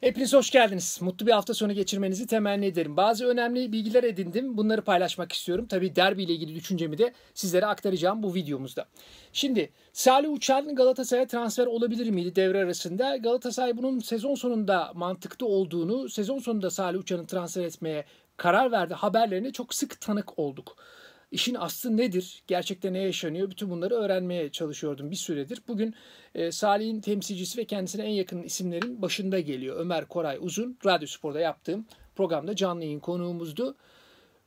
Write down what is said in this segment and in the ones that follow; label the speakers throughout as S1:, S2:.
S1: Hepiniz hoş geldiniz. Mutlu bir hafta sonu geçirmenizi temenni ederim. Bazı önemli bilgiler edindim. Bunları paylaşmak istiyorum. Tabi derbi ile ilgili düşüncemi de sizlere aktaracağım bu videomuzda. Şimdi Salih Uçar'ın Galatasaray'a transfer olabilir miydi devre arasında? Galatasaray bunun sezon sonunda mantıklı olduğunu, sezon sonunda Salih Uçar'ın transfer etmeye karar verdi haberlerine çok sık tanık olduk işin aslı nedir, gerçekte ne yaşanıyor bütün bunları öğrenmeye çalışıyordum bir süredir. Bugün e, Salih'in temsilcisi ve kendisine en yakın isimlerin başında geliyor Ömer Koray Uzun. Radyo Spor'da yaptığım programda canlı yayın konuğumuzdu.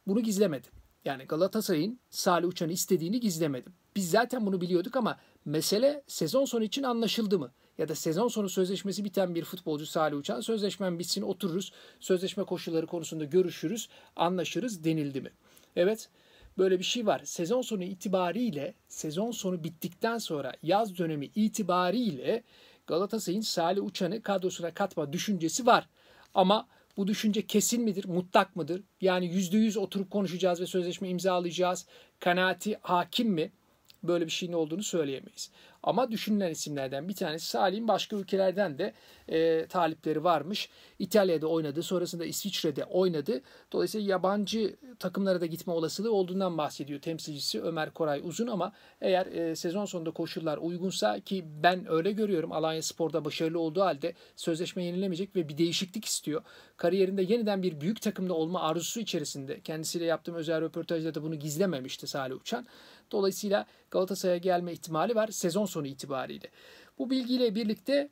S1: Bunu gizlemedim. Yani Galatasaray'ın Salih Uçan'ı istediğini gizlemedim. Biz zaten bunu biliyorduk ama mesele sezon sonu için anlaşıldı mı? Ya da sezon sonu sözleşmesi biten bir futbolcu Salih Uçan sözleşmen bitsin otururuz. Sözleşme koşulları konusunda görüşürüz, anlaşırız denildi mi? Evet Böyle bir şey var. Sezon sonu itibariyle, sezon sonu bittikten sonra yaz dönemi itibariyle Galatasaray'ın Salih Uçan'ı kadrosuna katma düşüncesi var. Ama bu düşünce kesin midir, mutlak mıdır? Yani %100 oturup konuşacağız ve sözleşme imzalayacağız. Kanaati hakim mi? Böyle bir şeyin olduğunu söyleyemeyiz. Ama düşünülen isimlerden bir tanesi Salih'in başka ülkelerden de e, talipleri varmış. İtalya'da oynadı. Sonrasında İsviçre'de oynadı. Dolayısıyla yabancı takımlara da gitme olasılığı olduğundan bahsediyor temsilcisi Ömer Koray Uzun ama eğer e, sezon sonunda koşullar uygunsa ki ben öyle görüyorum Alanya Spor'da başarılı olduğu halde sözleşme yenilemeyecek ve bir değişiklik istiyor kariyerinde yeniden bir büyük takımda olma arzusu içerisinde. Kendisiyle yaptığım özel röportajda da bunu gizlememişti Salih Uçan. Dolayısıyla Galatasaray'a gelme ihtimali var sezon sonu itibariyle. Bu bilgiyle birlikte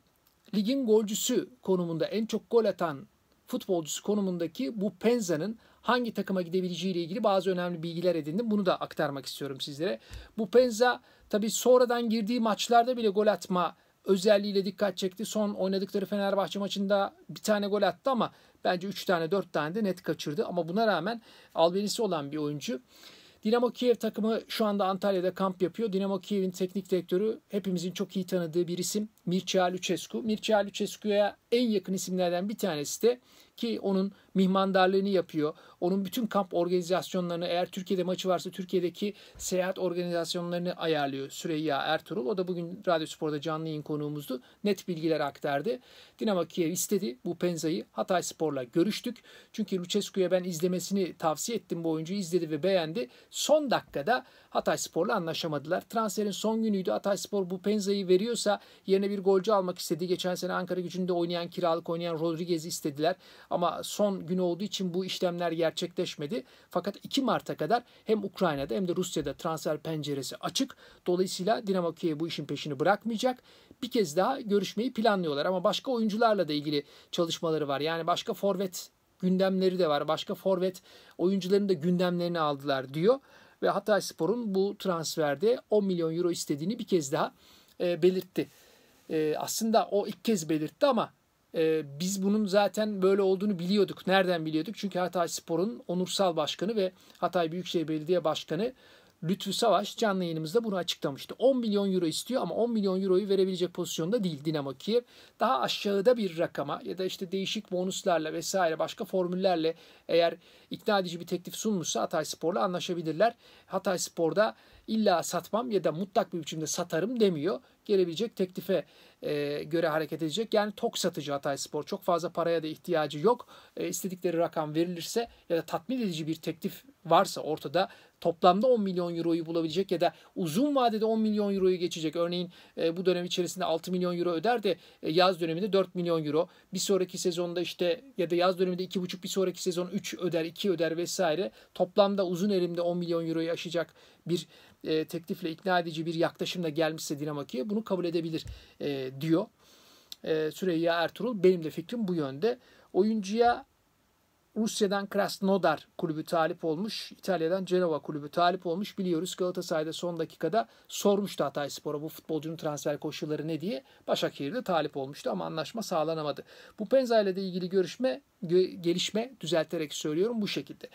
S1: ligin golcüsü konumunda en çok gol atan futbolcusu konumundaki bu Penza'nın hangi takıma gidebileceği ile ilgili bazı önemli bilgiler edindim. Bunu da aktarmak istiyorum sizlere. Bu Penza tabii sonradan girdiği maçlarda bile gol atma özelliğiyle dikkat çekti. Son oynadıkları Fenerbahçe maçında bir tane gol attı ama bence 3 tane 4 tane de net kaçırdı. Ama buna rağmen albenisi olan bir oyuncu. Dinamo Kiev takımı şu anda Antalya'da kamp yapıyor. Dinamo Kiev'in teknik direktörü hepimizin çok iyi tanıdığı bir isim Mircea Lucescu. Mircea Lucescu'ya en yakın isimlerden bir tanesi de ki onun mihmandarlığını yapıyor. Onun bütün kamp organizasyonlarını eğer Türkiye'de maçı varsa Türkiye'deki seyahat organizasyonlarını ayarlıyor Süreyya Ertuğrul. O da bugün Radyo Spor'da canlı yayın konuğumuzdu. Net bilgiler aktardı. Dinamo Kiev istedi bu Penza'yı. Hatay Spor'la görüştük. Çünkü Lucescu'ya ben izlemesini tavsiye ettim bu oyuncuyu. izledi ve beğendi. Son dakikada Hatay Spor'la anlaşamadılar. Transferin son günüydü. Hatay Spor bu Penza'yı veriyorsa yerine bir golcü almak istedi. Geçen sene Ankara gücünde oynayan, kiralık oynayan Rodriguez'i istediler. Ama son gün olduğu için bu işlemler gerçekleşmedi. Fakat 2 Mart'a kadar hem Ukrayna'da hem de Rusya'da transfer penceresi açık. Dolayısıyla Dinamo Kiev bu işin peşini bırakmayacak. Bir kez daha görüşmeyi planlıyorlar ama başka oyuncularla da ilgili çalışmaları var. Yani başka forvet gündemleri de var. Başka forvet oyuncuların da gündemlerini aldılar diyor. Ve Hatay Spor'un bu transferde 10 milyon euro istediğini bir kez daha e, belirtti. E, aslında o ilk kez belirtti ama e, biz bunun zaten böyle olduğunu biliyorduk. Nereden biliyorduk? Çünkü Hatay Spor'un onursal başkanı ve Hatay Büyükşehir Belediye Başkanı Lütfü Savaş canlı yayınımızda bunu açıklamıştı. 10 milyon euro istiyor ama 10 milyon euroyu verebilecek pozisyonda değil Dinamo Kiev. Daha aşağıda bir rakama ya da işte değişik bonuslarla vesaire başka formüllerle eğer ikna edici bir teklif sunmuşsa Hatay Spor'la anlaşabilirler. Hatay Spor'da illa satmam ya da mutlak bir biçimde satarım demiyor gelebilecek teklife e, göre hareket edecek. Yani tok satıcı Hatay Spor. Çok fazla paraya da ihtiyacı yok. E, istedikleri rakam verilirse ya da tatmin edici bir teklif varsa ortada toplamda 10 milyon euroyu bulabilecek ya da uzun vadede 10 milyon euroyu geçecek. Örneğin e, bu dönem içerisinde 6 milyon euro öder de e, yaz döneminde 4 milyon euro. Bir sonraki sezonda işte ya da yaz döneminde 2,5 bir sonraki sezon 3 öder 2 öder vesaire. Toplamda uzun elimde 10 milyon euroyu aşacak bir e, teklifle ikna edici bir yaklaşımla gelmişse Dinamo Kiev bunu kabul edebilir e, diyor. E, Süreyya Ertuğrul benim de fikrim bu yönde. Oyuncuya Rusya'dan Krasnodar kulübü talip olmuş. İtalya'dan Genova kulübü talip olmuş. Biliyoruz Galatasaray'da son dakikada sormuştu Hatay Spor'a bu futbolcunun transfer koşulları ne diye. Başakşehir'de talip olmuştu ama anlaşma sağlanamadı. Bu Penza ile de ilgili görüşme gelişme düzelterek söylüyorum bu şekilde.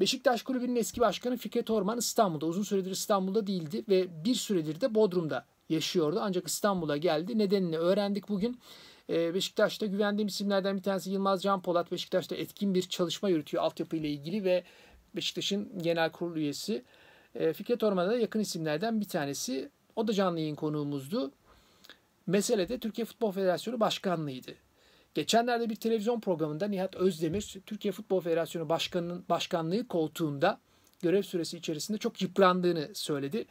S1: Beşiktaş Kulübü'nün eski başkanı Fikret Orman İstanbul'da uzun süredir İstanbul'da değildi ve bir süredir de Bodrum'da yaşıyordu. Ancak İstanbul'a geldi. Nedenini öğrendik bugün. Ee, Beşiktaş'ta güvendiğim isimlerden bir tanesi Yılmaz Can Polat. Beşiktaş'ta etkin bir çalışma yürütüyor altyapı ile ilgili ve Beşiktaş'ın genel kurul üyesi. Ee, Fikret Orman'a da yakın isimlerden bir tanesi. O da canlı yayın konuğumuzdu. Mesele de Türkiye Futbol Federasyonu Başkanlığı'ydı. Geçenlerde bir televizyon programında Nihat Özdemir Türkiye Futbol Federasyonu Başkanı'nın başkanlığı koltuğunda görev süresi içerisinde çok yıprandığını söyledi.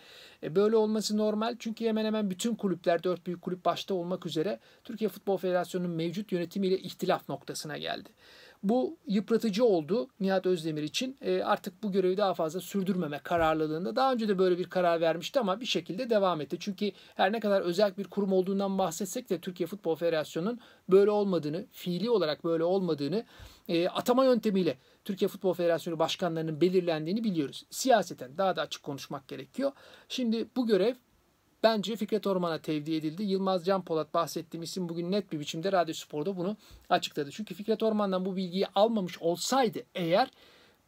S1: E, böyle olması normal çünkü hemen hemen bütün kulüpler, dört büyük kulüp başta olmak üzere Türkiye Futbol Federasyonu'nun mevcut yönetimiyle ihtilaf noktasına geldi. Bu yıpratıcı oldu Nihat Özdemir için. E, artık bu görevi daha fazla sürdürmeme kararlılığında. Daha önce de böyle bir karar vermişti ama bir şekilde devam etti. Çünkü her ne kadar özel bir kurum olduğundan bahsetsek de Türkiye Futbol Federasyonu'nun böyle olmadığını, fiili olarak böyle olmadığını e, atama yöntemiyle Türkiye Futbol Federasyonu başkanlarının belirlendiğini biliyoruz. Siyaseten daha da açık konuşmak gerekiyor. Şimdi bu görev Bence Fikret Orman'a tevdi edildi. Yılmaz Can Polat bahsettiğim isim bugün net bir biçimde Radyo Spor'da bunu açıkladı. Çünkü Fikret Orman'dan bu bilgiyi almamış olsaydı eğer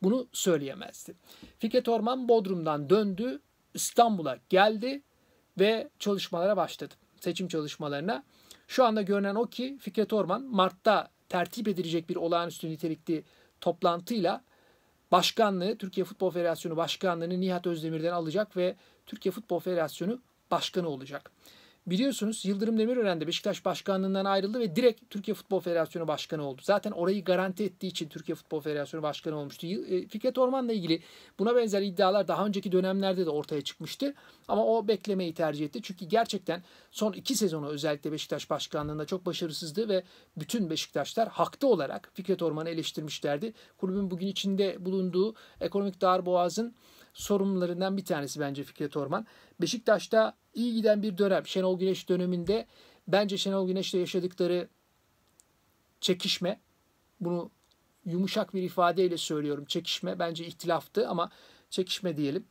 S1: bunu söyleyemezdi. Fikret Orman Bodrum'dan döndü, İstanbul'a geldi ve çalışmalara başladı. Seçim çalışmalarına. Şu anda görünen o ki Fikret Orman Mart'ta tertip edilecek bir olağanüstü nitelikli toplantıyla başkanlığı Türkiye Futbol Federasyonu Başkanlığı'nı Nihat Özdemir'den alacak ve Türkiye Futbol Federasyonu başkanı olacak. Biliyorsunuz Yıldırım Demirören de Beşiktaş başkanlığından ayrıldı ve direkt Türkiye Futbol Federasyonu başkanı oldu. Zaten orayı garanti ettiği için Türkiye Futbol Federasyonu başkanı olmuştu. E, Fikret Orman'la ilgili buna benzer iddialar daha önceki dönemlerde de ortaya çıkmıştı. Ama o beklemeyi tercih etti. Çünkü gerçekten son iki sezonu özellikle Beşiktaş başkanlığında çok başarısızdı ve bütün Beşiktaşlar haklı olarak Fikret Orman'ı eleştirmişlerdi. Kulübün bugün içinde bulunduğu ekonomik darboğazın sorumlularından bir tanesi bence Fikret Orman. Beşiktaş'ta iyi giden bir dönem Şenol Güneş döneminde bence Şenol Güneş'le yaşadıkları çekişme bunu yumuşak bir ifadeyle söylüyorum. Çekişme bence ihtilaftı ama çekişme diyelim.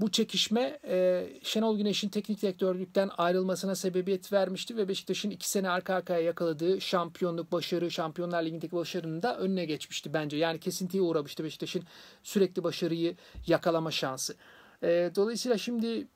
S1: Bu çekişme e, Şenol Güneş'in teknik direktörlükten ayrılmasına sebebiyet vermişti ve Beşiktaş'ın iki sene arka arkaya yakaladığı şampiyonluk başarı, Şampiyonlar Ligi'ndeki başarının da önüne geçmişti bence. Yani kesintiye uğramıştı Beşiktaş'ın sürekli başarıyı yakalama şansı. E, dolayısıyla şimdi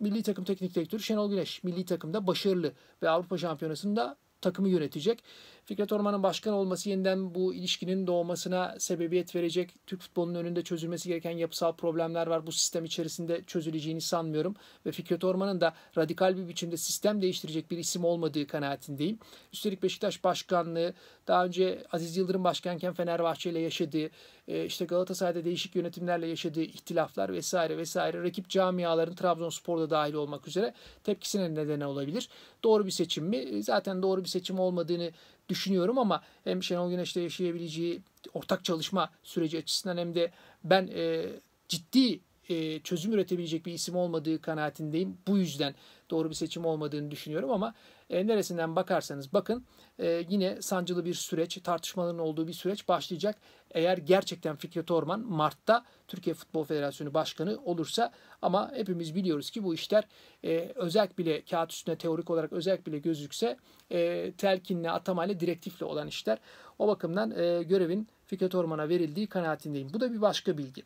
S1: milli takım teknik direktörü Şenol Güneş milli takımda başarılı ve Avrupa Şampiyonası'nda takımı yönetecek. Fikret Orman'ın başkan olması yeniden bu ilişkinin doğmasına sebebiyet verecek. Türk futbolunun önünde çözülmesi gereken yapısal problemler var. Bu sistem içerisinde çözüleceğini sanmıyorum. Ve Fikret Orman'ın da radikal bir biçimde sistem değiştirecek bir isim olmadığı kanaatindeyim. Üstelik Beşiktaş başkanlığı daha önce Aziz Yıldırım başkanken Fenerbahçe ile yaşadığı, e, işte Galatasaray'da değişik yönetimlerle yaşadığı ihtilaflar vesaire vesaire rakip camiaların Trabzonspor'da dahil olmak üzere tepkisine neden olabilir. Doğru bir seçim mi? E, zaten doğru bir seçim olmadığını düşünüyorum ama hem Şenol Güneş'te yaşayabileceği ortak çalışma süreci açısından hem de ben e, ciddi e, çözüm üretebilecek bir isim olmadığı kanaatindeyim. Bu yüzden doğru bir seçim olmadığını düşünüyorum ama e, neresinden bakarsanız bakın e, yine sancılı bir süreç, tartışmaların olduğu bir süreç başlayacak. Eğer gerçekten Fikret Orman Mart'ta Türkiye Futbol Federasyonu Başkanı olursa ama hepimiz biliyoruz ki bu işler e, özel bile kağıt üstüne teorik olarak özel bile gözükse e, telkinle, atamayla, direktifle olan işler. O bakımdan e, görevin Fikret Orman'a verildiği kanaatindeyim. Bu da bir başka bilgi.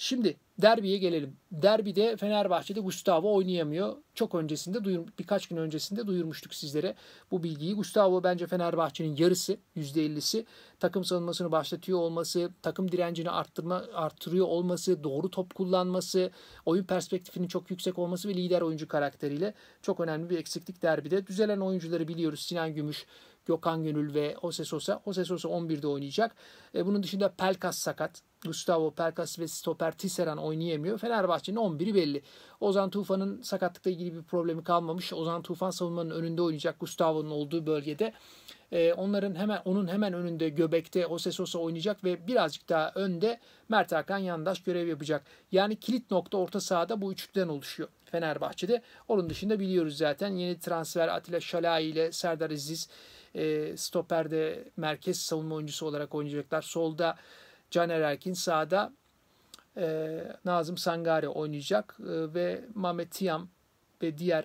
S1: Şimdi derbiye gelelim. Derbide Fenerbahçe'de Gustavo oynayamıyor. Çok öncesinde duyur, birkaç gün öncesinde duyurmuştuk sizlere bu bilgiyi. Gustavo bence Fenerbahçe'nin yarısı, %50'si takım savunmasını başlatıyor olması, takım direncini arttırma arttırıyor olması, doğru top kullanması, oyun perspektifinin çok yüksek olması ve lider oyuncu karakteriyle çok önemli bir eksiklik derbide. Düzelen oyuncuları biliyoruz. Sinan Gümüş, Gökhan Gönül ve Jose Sosa. Jose Sosa 11'de oynayacak. E, bunun dışında Pelkas sakat. Gustavo Perkas ve stoper Tisseran oynayamıyor. Fenerbahçe'nin 11'i belli. Ozan Tufan'ın sakatlıkla ilgili bir problemi kalmamış. Ozan Tufan savunmanın önünde oynayacak Gustavo'nun olduğu bölgede. Ee, onların hemen onun hemen önünde göbekte Jose Sosa oynayacak ve birazcık daha önde Mert Hakan Yandaş görev yapacak. Yani kilit nokta orta sahada bu üçlüden oluşuyor Fenerbahçe'de. Onun dışında biliyoruz zaten yeni transfer Atilla Şalai ile Serdar Aziz e, ee, stoperde merkez savunma oyuncusu olarak oynayacaklar. Solda Caner Erkin sağda. E, Nazım Sangare oynayacak e, ve Mehmet Tiam ve diğer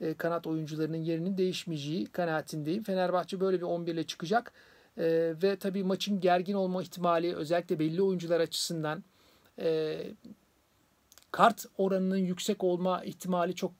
S1: e, kanat oyuncularının yerinin değişmeyeceği kanaatindeyim. Fenerbahçe böyle bir 11 ile çıkacak. E, ve tabii maçın gergin olma ihtimali özellikle belli oyuncular açısından e, kart oranının yüksek olma ihtimali çok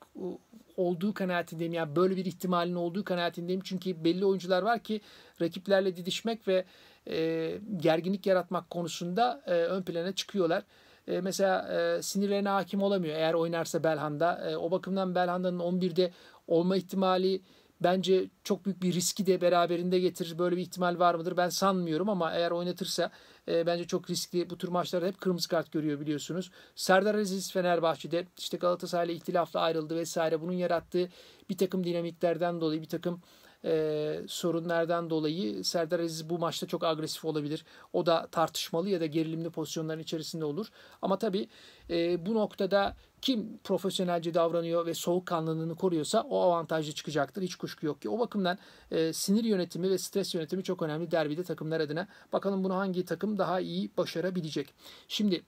S1: olduğu kanaatindeyim. Yani böyle bir ihtimalin olduğu kanaatindeyim. Çünkü belli oyuncular var ki rakiplerle didişmek ve e, gerginlik yaratmak konusunda e, ön plana çıkıyorlar. E, mesela e, sinirlerine hakim olamıyor eğer oynarsa Belhanda. E, o bakımdan Belhanda'nın 11'de olma ihtimali bence çok büyük bir riski de beraberinde getirir. Böyle bir ihtimal var mıdır? Ben sanmıyorum ama eğer oynatırsa e, bence çok riskli. Bu tür maçlarda hep kırmızı kart görüyor biliyorsunuz. Serdar Aziz Fenerbahçe'de işte Galatasaray'la ihtilafla ayrıldı vesaire. Bunun yarattığı bir takım dinamiklerden dolayı bir takım e, sorunlardan dolayı Serdar Aziz bu maçta çok agresif olabilir. O da tartışmalı ya da gerilimli pozisyonların içerisinde olur. Ama tabii e, bu noktada kim profesyonelce davranıyor ve soğukkanlılığını koruyorsa o avantajlı çıkacaktır. Hiç kuşku yok ki. O bakımdan e, sinir yönetimi ve stres yönetimi çok önemli derbide takımlar adına. Bakalım bunu hangi takım daha iyi başarabilecek. Şimdi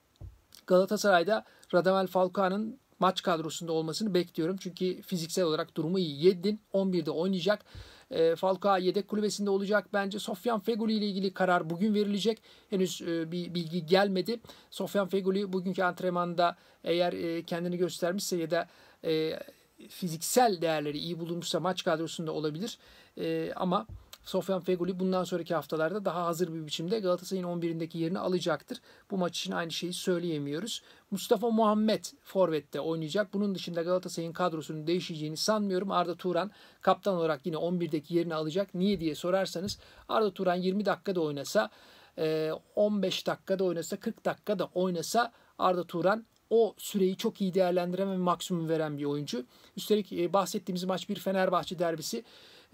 S1: Galatasaray'da Radamel Falcao'nun maç kadrosunda olmasını bekliyorum. Çünkü fiziksel olarak durumu iyi. Yedlin 11'de oynayacak. E, Falcao yedek kulübesinde olacak bence. Sofyan Feguli ile ilgili karar bugün verilecek. Henüz e, bir bilgi gelmedi. Sofyan Feguli bugünkü antrenmanda eğer e, kendini göstermişse ya da e, fiziksel değerleri iyi bulunmuşsa maç kadrosunda olabilir. E, ama Sofyan Feguli bundan sonraki haftalarda daha hazır bir biçimde Galatasaray'ın 11'indeki yerini alacaktır. Bu maç için aynı şeyi söyleyemiyoruz. Mustafa Muhammed forvette oynayacak. Bunun dışında Galatasaray'ın kadrosunun değişeceğini sanmıyorum. Arda Turan kaptan olarak yine 11'deki yerini alacak. Niye diye sorarsanız Arda Turan 20 dakikada oynasa 15 e, dakikada oynasa 40 dakikada oynasa Arda Turan o süreyi çok iyi değerlendiren ve maksimum veren bir oyuncu. Üstelik e, bahsettiğimiz maç bir Fenerbahçe derbisi.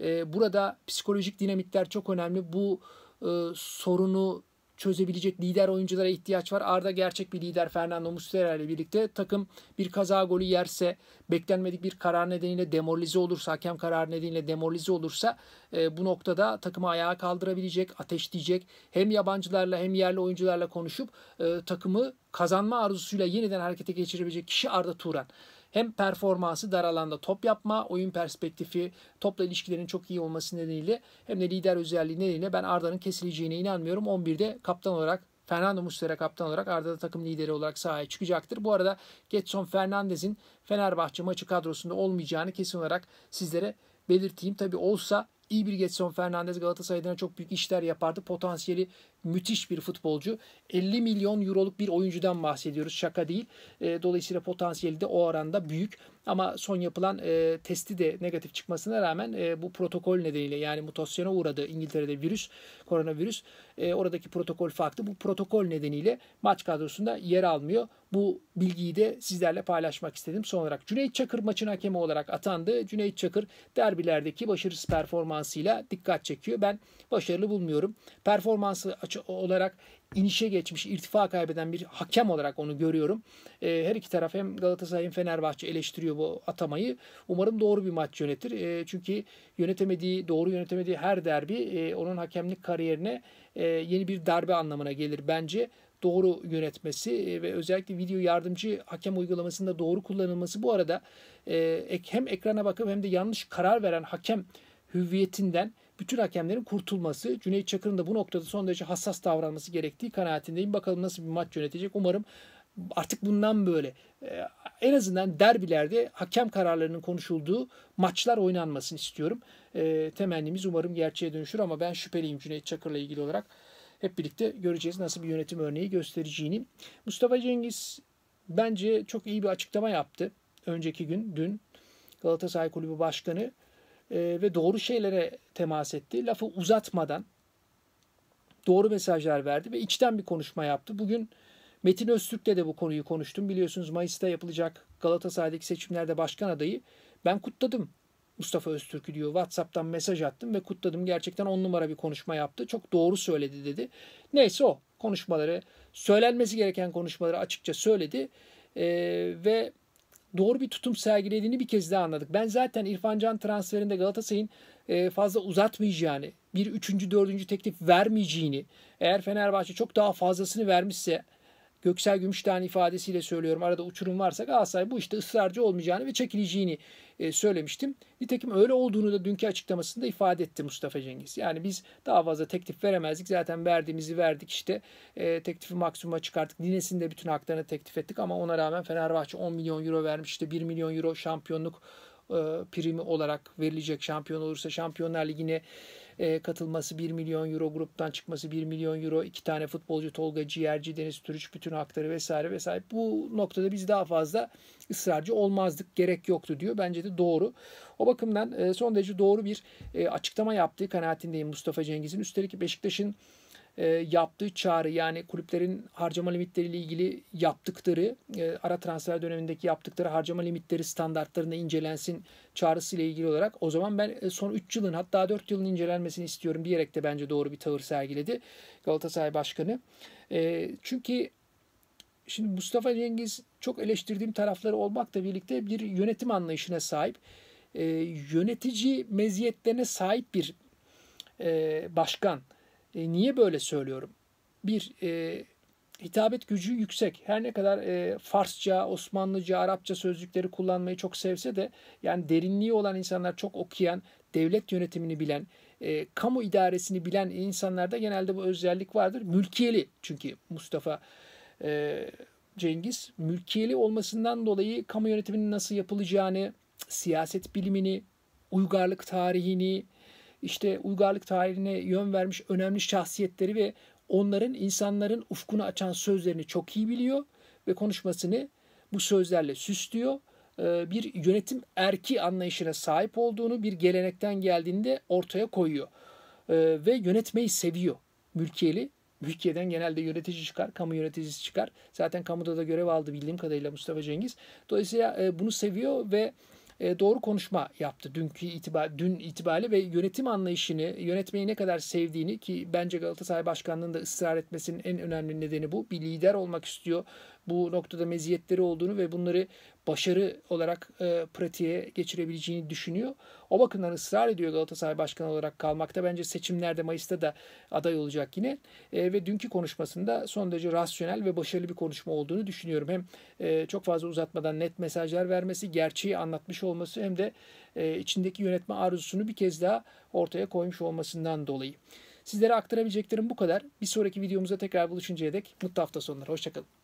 S1: E, burada psikolojik dinamikler çok önemli. Bu e, sorunu çözebilecek lider oyunculara ihtiyaç var. Arda gerçek bir lider Fernando Muslera ile birlikte takım bir kaza golü yerse beklenmedik bir karar nedeniyle demoralize olursa hakem kararı nedeniyle demoralize olursa e, bu noktada takımı ayağa kaldırabilecek, ateşleyecek. Hem yabancılarla hem yerli oyuncularla konuşup e, takımı kazanma arzusuyla yeniden harekete geçirebilecek kişi Arda Turan. Hem performansı dar alanda top yapma, oyun perspektifi, topla ilişkilerin çok iyi olması nedeniyle hem de lider özelliği nedeniyle ben Arda'nın kesileceğine inanmıyorum. 11'de kaptan olarak Fernando Muslera kaptan olarak Arda da takım lideri olarak sahaya çıkacaktır. Bu arada Getson Fernandez'in Fenerbahçe maçı kadrosunda olmayacağını kesin olarak sizlere belirteyim. Tabi olsa iyi bir Getson Fernandez Galatasaray'dan çok büyük işler yapardı. Potansiyeli müthiş bir futbolcu. 50 milyon euroluk bir oyuncudan bahsediyoruz. Şaka değil. E, dolayısıyla potansiyeli de o oranda büyük. Ama son yapılan e, testi de negatif çıkmasına rağmen e, bu protokol nedeniyle yani mutasyona uğradı İngiltere'de virüs, koronavirüs. E, oradaki protokol farklı. Bu protokol nedeniyle maç kadrosunda yer almıyor. Bu bilgiyi de sizlerle paylaşmak istedim. Son olarak Cüneyt Çakır maçın hakemi olarak atandı. Cüneyt Çakır derbilerdeki başarısız performansıyla dikkat çekiyor. Ben başarılı bulmuyorum. Performansı açık maç olarak inişe geçmiş, irtifa kaybeden bir hakem olarak onu görüyorum. E, her iki taraf hem Galatasaray hem Fenerbahçe eleştiriyor bu atamayı. Umarım doğru bir maç yönetir. E, çünkü yönetemediği, doğru yönetemediği her derbi e, onun hakemlik kariyerine e, yeni bir darbe anlamına gelir bence doğru yönetmesi e, ve özellikle video yardımcı hakem uygulamasında doğru kullanılması bu arada e, hem ekrana bakıp hem de yanlış karar veren hakem hüviyetinden bütün hakemlerin kurtulması, Cüneyt Çakır'ın da bu noktada son derece hassas davranması gerektiği kanaatindeyim. Bakalım nasıl bir maç yönetecek. Umarım artık bundan böyle e, en azından derbilerde hakem kararlarının konuşulduğu maçlar oynanmasını istiyorum. E, temennimiz umarım gerçeğe dönüşür ama ben şüpheliyim Cüneyt Çakır'la ilgili olarak. Hep birlikte göreceğiz nasıl bir yönetim örneği göstereceğini. Mustafa Cengiz bence çok iyi bir açıklama yaptı. Önceki gün, dün Galatasaray Kulübü Başkanı ee, ve doğru şeylere temas etti. Lafı uzatmadan doğru mesajlar verdi ve içten bir konuşma yaptı. Bugün Metin Öztürk'le de bu konuyu konuştum. Biliyorsunuz Mayıs'ta yapılacak Galatasaray'daki seçimlerde başkan adayı ben kutladım. Mustafa Öztürk'ü diyor. WhatsApp'tan mesaj attım ve kutladım. Gerçekten on numara bir konuşma yaptı. Çok doğru söyledi dedi. Neyse o konuşmaları, söylenmesi gereken konuşmaları açıkça söyledi. Ee, ve doğru bir tutum sergilediğini bir kez daha anladık. Ben zaten İrfan Can transferinde Galatasaray'ın e, fazla uzatmayacağını, bir üçüncü, dördüncü teklif vermeyeceğini, eğer Fenerbahçe çok daha fazlasını vermişse Göksel Gümüştah'ın ifadesiyle söylüyorum. Arada uçurum varsa Galatasaray bu işte ısrarcı olmayacağını ve çekileceğini e, söylemiştim. Nitekim öyle olduğunu da dünkü açıklamasında ifade etti Mustafa Cengiz. Yani biz daha fazla teklif veremezdik. Zaten verdiğimizi verdik işte. E, teklifi maksimuma çıkarttık. Lines'in de bütün haklarını teklif ettik ama ona rağmen Fenerbahçe 10 milyon euro vermiş. İşte 1 milyon euro şampiyonluk e, primi olarak verilecek şampiyon olursa Şampiyonlar Ligi'ne e, katılması 1 milyon euro gruptan çıkması 1 milyon euro iki tane futbolcu Tolga Ciğerci Deniz Türüç bütün hakları vesaire vesaire bu noktada biz daha fazla ısrarcı olmazdık gerek yoktu diyor bence de doğru o bakımdan e, son derece doğru bir e, açıklama yaptığı kanaatindeyim Mustafa Cengiz'in üstelik Beşiktaş'ın e, yaptığı çağrı yani kulüplerin harcama limitleriyle ilgili yaptıkları e, ara transfer dönemindeki yaptıkları harcama limitleri standartlarında incelensin çağrısı ile ilgili olarak o zaman ben e, son 3 yılın hatta 4 yılın incelenmesini istiyorum diyerek de bence doğru bir tavır sergiledi Galatasaray Başkanı. E, çünkü şimdi Mustafa Cengiz çok eleştirdiğim tarafları olmakla birlikte bir yönetim anlayışına sahip e, yönetici meziyetlerine sahip bir e, başkan. E, niye böyle söylüyorum? Bir, e, hitabet gücü yüksek. Her ne kadar e, Farsça, Osmanlıca, Arapça sözcükleri kullanmayı çok sevse de yani derinliği olan insanlar çok okuyan, devlet yönetimini bilen, e, kamu idaresini bilen insanlarda genelde bu özellik vardır. Mülkiyeli çünkü Mustafa e, Cengiz mülkiyeli olmasından dolayı kamu yönetiminin nasıl yapılacağını, siyaset bilimini, uygarlık tarihini, işte uygarlık tarihine yön vermiş önemli şahsiyetleri ve onların insanların ufkunu açan sözlerini çok iyi biliyor ve konuşmasını bu sözlerle süslüyor. Ee, bir yönetim erki anlayışına sahip olduğunu bir gelenekten geldiğinde ortaya koyuyor. Ee, ve yönetmeyi seviyor mülkiyeli. Mülkiye'den genelde yönetici çıkar, kamu yöneticisi çıkar. Zaten kamuda da görev aldı bildiğim kadarıyla Mustafa Cengiz. Dolayısıyla e, bunu seviyor ve e, doğru konuşma yaptı dünkü itibar, dün itibariyle ve yönetim anlayışını, yönetmeyi ne kadar sevdiğini ki bence Galatasaray Başkanlığı'nda ısrar etmesinin en önemli nedeni bu. Bir lider olmak istiyor. Bu noktada meziyetleri olduğunu ve bunları başarı olarak e, pratiğe geçirebileceğini düşünüyor. O bakımdan ısrar ediyor Galatasaray Başkanı olarak kalmakta. Bence seçimlerde Mayıs'ta da aday olacak yine. E, ve dünkü konuşmasında son derece rasyonel ve başarılı bir konuşma olduğunu düşünüyorum. Hem e, çok fazla uzatmadan net mesajlar vermesi, gerçeği anlatmış olması hem de e, içindeki yönetme arzusunu bir kez daha ortaya koymuş olmasından dolayı. Sizlere aktarabileceklerim bu kadar. Bir sonraki videomuzda tekrar buluşuncaya dek mutlu hafta sonları. Hoşçakalın.